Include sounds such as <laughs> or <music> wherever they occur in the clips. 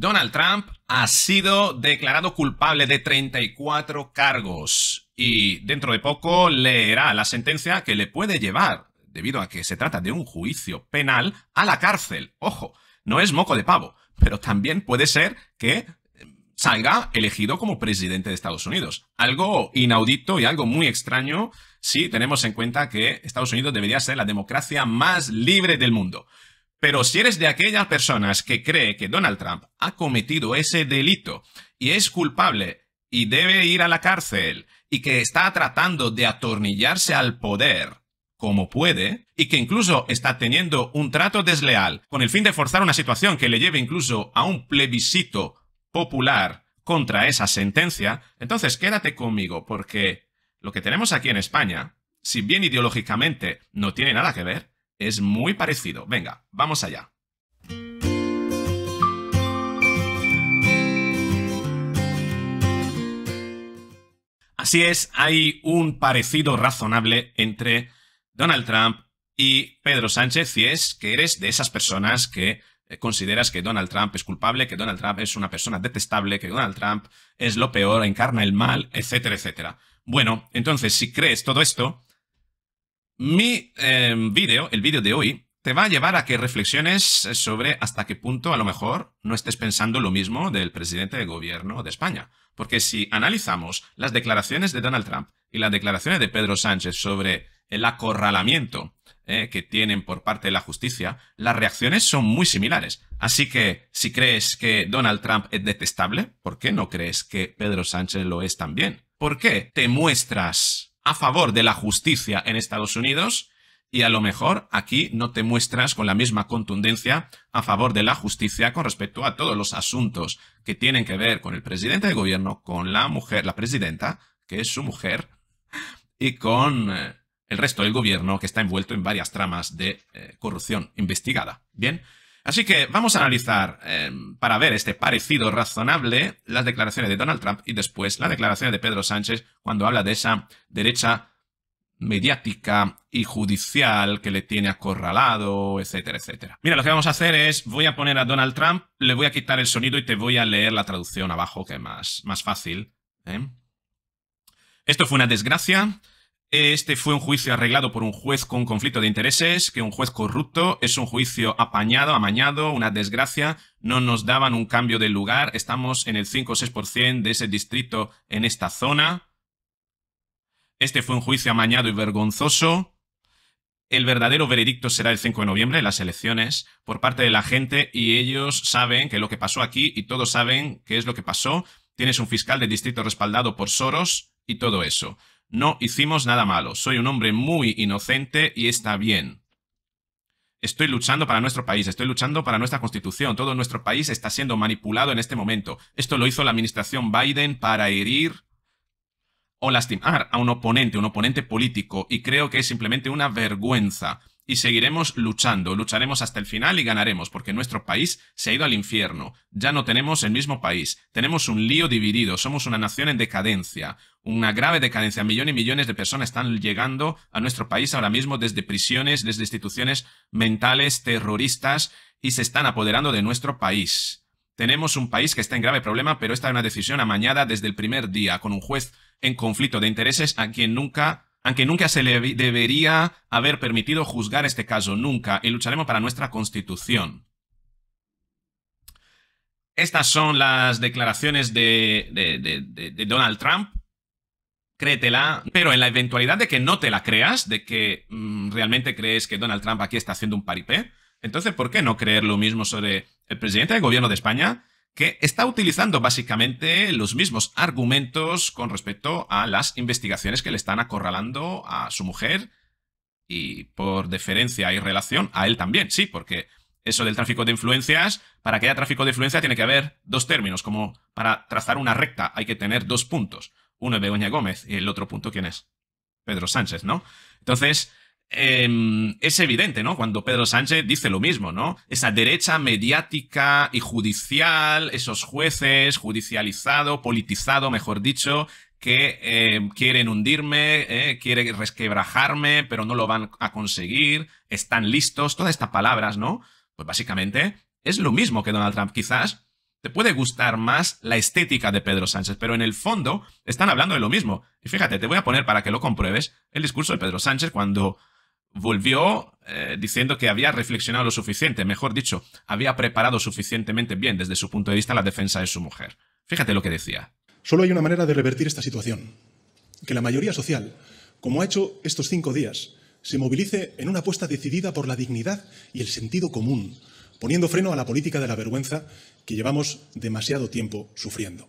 Donald Trump ha sido declarado culpable de 34 cargos y dentro de poco leerá la sentencia que le puede llevar, debido a que se trata de un juicio penal, a la cárcel. Ojo, no es moco de pavo, pero también puede ser que salga elegido como presidente de Estados Unidos. Algo inaudito y algo muy extraño si tenemos en cuenta que Estados Unidos debería ser la democracia más libre del mundo. Pero si eres de aquellas personas que cree que Donald Trump ha cometido ese delito y es culpable y debe ir a la cárcel y que está tratando de atornillarse al poder como puede y que incluso está teniendo un trato desleal con el fin de forzar una situación que le lleve incluso a un plebiscito popular contra esa sentencia, entonces quédate conmigo porque lo que tenemos aquí en España, si bien ideológicamente no tiene nada que ver, es muy parecido. Venga, vamos allá. Así es, hay un parecido razonable entre Donald Trump y Pedro Sánchez si es que eres de esas personas que eh, consideras que Donald Trump es culpable, que Donald Trump es una persona detestable, que Donald Trump es lo peor, encarna el mal, etcétera, etcétera. Bueno, entonces si crees todo esto, mi em, vídeo, el vídeo de hoy, te va a llevar a que reflexiones sobre hasta qué punto a lo mejor no estés pensando lo mismo del presidente de gobierno de España. Porque si analizamos las declaraciones de Donald Trump y las declaraciones de Pedro Sánchez sobre el acorralamiento eh, que tienen por parte de la justicia, las reacciones son muy similares. Así que si crees que Donald Trump es detestable, ¿por qué no crees que Pedro Sánchez lo es también? ¿Por qué te muestras a favor de la justicia en Estados Unidos y a lo mejor aquí no te muestras con la misma contundencia a favor de la justicia con respecto a todos los asuntos que tienen que ver con el presidente de gobierno, con la mujer, la presidenta, que es su mujer, y con eh, el resto del gobierno que está envuelto en varias tramas de eh, corrupción investigada. Bien, Así que vamos a analizar, em, para ver este parecido razonable, las declaraciones de Donald Trump y después las declaraciones de Pedro Sánchez cuando habla de esa derecha mediática y judicial que le tiene acorralado, etcétera, etcétera. Mira, lo que vamos a hacer es, voy a poner a Donald Trump, le voy a quitar el sonido y te voy a leer la traducción abajo, que es más, más fácil. ¿eh? Esto fue una desgracia. Este fue un juicio arreglado por un juez con conflicto de intereses, que un juez corrupto, es un juicio apañado, amañado, una desgracia, no nos daban un cambio de lugar, estamos en el 5 o 6% de ese distrito en esta zona. Este fue un juicio amañado y vergonzoso. El verdadero veredicto será el 5 de noviembre, las elecciones, por parte de la gente y ellos saben que lo que pasó aquí y todos saben qué es lo que pasó. Tienes un fiscal de distrito respaldado por Soros y todo eso. No hicimos nada malo. Soy un hombre muy inocente y está bien. Estoy luchando para nuestro país, estoy luchando para nuestra constitución. Todo nuestro país está siendo manipulado en este momento. Esto lo hizo la administración Biden para herir o lastimar a un oponente, un oponente político, y creo que es simplemente una vergüenza y seguiremos luchando, lucharemos hasta el final y ganaremos, porque nuestro país se ha ido al infierno, ya no tenemos el mismo país, tenemos un lío dividido, somos una nación en decadencia, una grave decadencia, millones y millones de personas están llegando a nuestro país ahora mismo desde prisiones, desde instituciones mentales, terroristas, y se están apoderando de nuestro país. Tenemos un país que está en grave problema, pero esta es una decisión amañada desde el primer día, con un juez en conflicto de intereses a quien nunca aunque nunca se le debería haber permitido juzgar este caso, nunca, y lucharemos para nuestra constitución. Estas son las declaraciones de, Donald Trump. Créetela, pero en la eventualidad de que no te la creas, de que mm, realmente crees que Donald Trump aquí está haciendo un paripé, entonces, ¿por qué no creer lo mismo sobre el presidente del gobierno de España, que está utilizando básicamente los mismos argumentos con respecto a las investigaciones que le están acorralando a su mujer y por deferencia y relación a él también, sí, porque eso del tráfico de influencias, para que haya tráfico de influencia tiene que haber dos términos, como para trazar una recta hay que tener dos puntos, uno es Begoña Gómez y el otro punto quién es? Pedro Sánchez, ¿no? Entonces, Em, es evidente, ¿no? Cuando Pedro Sánchez dice lo mismo, ¿no? Esa derecha mediática y judicial, esos jueces judicializado, politizado, mejor dicho, que em, quieren hundirme, eh, quieren resquebrajarme, pero no lo van a conseguir, están listos, todas estas palabras, ¿no? Pues básicamente es lo mismo que Donald Trump, quizás. Te puede gustar más la estética de Pedro Sánchez, pero en el fondo están hablando de lo mismo. Y fíjate, te voy a poner para que lo compruebes el discurso de Pedro Sánchez cuando volvió eh, diciendo que había reflexionado lo suficiente, mejor dicho, había preparado suficientemente bien desde su punto de vista la defensa de su mujer. Fíjate lo que decía. Solo hay una manera de revertir esta situación. Que la mayoría social, como ha hecho estos cinco días, se movilice en una apuesta decidida por la dignidad y el sentido común, poniendo freno a la política de la vergüenza que llevamos demasiado tiempo sufriendo.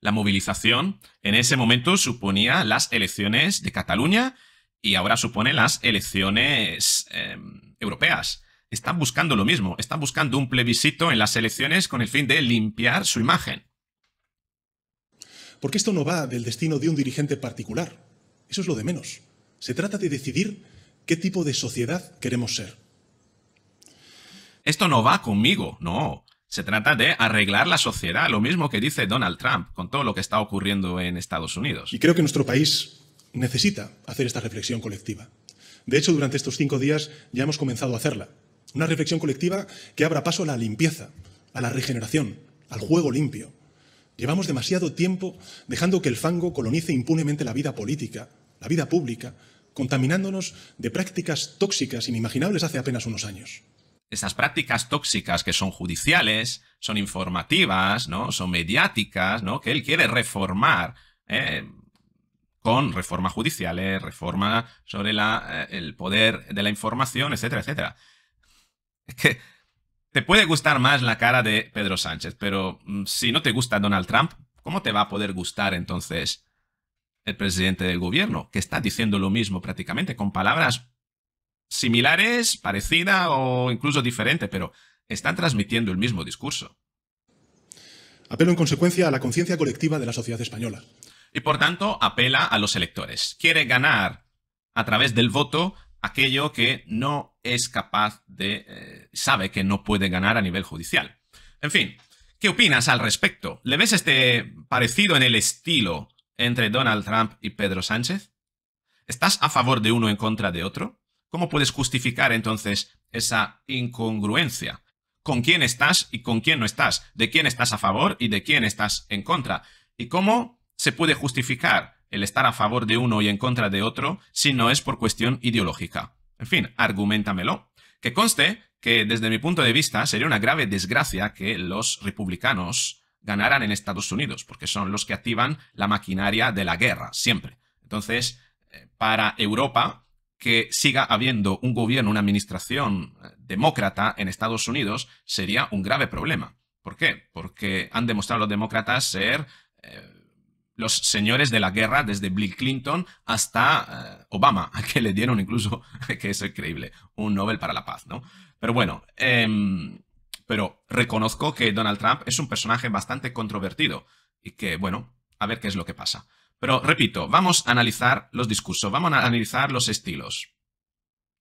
La movilización en ese momento suponía las elecciones de Cataluña y ahora supone las elecciones em, europeas. Están buscando lo mismo, están buscando un plebiscito en las elecciones con el fin de limpiar su imagen. Porque esto no va del destino de un dirigente particular, eso es lo de menos. Se trata de decidir qué tipo de sociedad queremos ser. Esto no va conmigo, no. Se trata de arreglar la sociedad, lo mismo que dice Donald Trump con todo lo que está ocurriendo en Estados Unidos. Y creo que nuestro país necesita hacer esta reflexión colectiva. De hecho, durante estos cinco días ya hemos comenzado a hacerla. Una reflexión colectiva que abra paso a la limpieza, a la regeneración, al juego limpio. Llevamos demasiado tiempo dejando que el fango colonice impunemente la vida política, la vida pública, contaminándonos de prácticas tóxicas inimaginables hace apenas unos años. Esas prácticas tóxicas que son judiciales, son informativas, ¿no? son mediáticas, ¿no? que él quiere reformar. ¿eh? con reformas judiciales, reforma sobre la, eh, el poder de la información, etcétera, etcétera. Es que te puede gustar más la cara de Pedro Sánchez, pero mm, si no te gusta Donald Trump, ¿cómo te va a poder gustar entonces el presidente del gobierno, que está diciendo lo mismo prácticamente, con palabras similares, parecida o incluso diferente, pero están transmitiendo el mismo discurso? Apelo en consecuencia a la conciencia colectiva de la sociedad española y por tanto apela a los electores. Quiere ganar a través del voto aquello que no es capaz de... Eh, sabe que no puede ganar a nivel judicial. En fin, ¿qué opinas al respecto? ¿Le ves este parecido en el estilo entre Donald Trump y Pedro Sánchez? ¿Estás a favor de uno en contra de otro? ¿Cómo puedes justificar entonces esa incongruencia? ¿Con quién estás y con quién no estás? ¿De quién estás a favor y de quién estás en contra? ¿Y cómo se puede justificar el estar a favor de uno y en contra de otro si no es por cuestión ideológica. En fin, argumentamelo. Que conste que desde mi punto de vista sería una grave desgracia que los republicanos ganaran en Estados Unidos, porque son los que activan la maquinaria de la guerra, siempre. Entonces, eh, para Europa, que siga habiendo un gobierno, una administración eh, demócrata en Estados Unidos sería un grave problema. ¿Por qué? Porque han demostrado los demócratas ser eh, los señores de la guerra, desde Bill Clinton hasta eh, Obama, a <laughs> que le dieron incluso, <laughs> que es increíble, un Nobel para la paz, ¿no? Pero bueno, em, pero reconozco que Donald Trump es un personaje bastante controvertido y que, bueno, a ver qué es lo que pasa. Pero repito, vamos a analizar los discursos, vamos a analizar los estilos.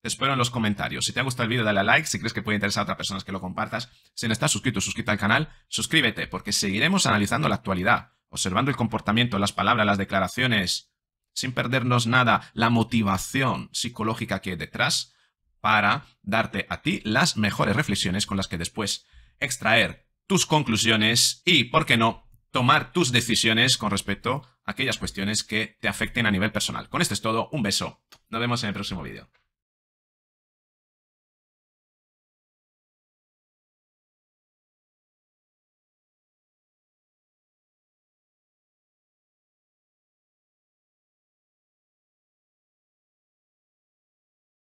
Te espero en los comentarios. Si te ha gustado el vídeo, dale a like. Si crees que puede interesar a otras personas que lo compartas. Si no estás suscrito, suscríbete al canal. Suscríbete, porque seguiremos analizando la actualidad observando el comportamiento, las palabras, las declaraciones, sin perdernos nada, la motivación psicológica que hay detrás para darte a ti las mejores reflexiones con las que después extraer tus conclusiones y, por qué no, tomar tus decisiones con respecto a aquellas cuestiones que te afecten a nivel personal. Con esto es todo, un beso. Nos vemos en el próximo vídeo.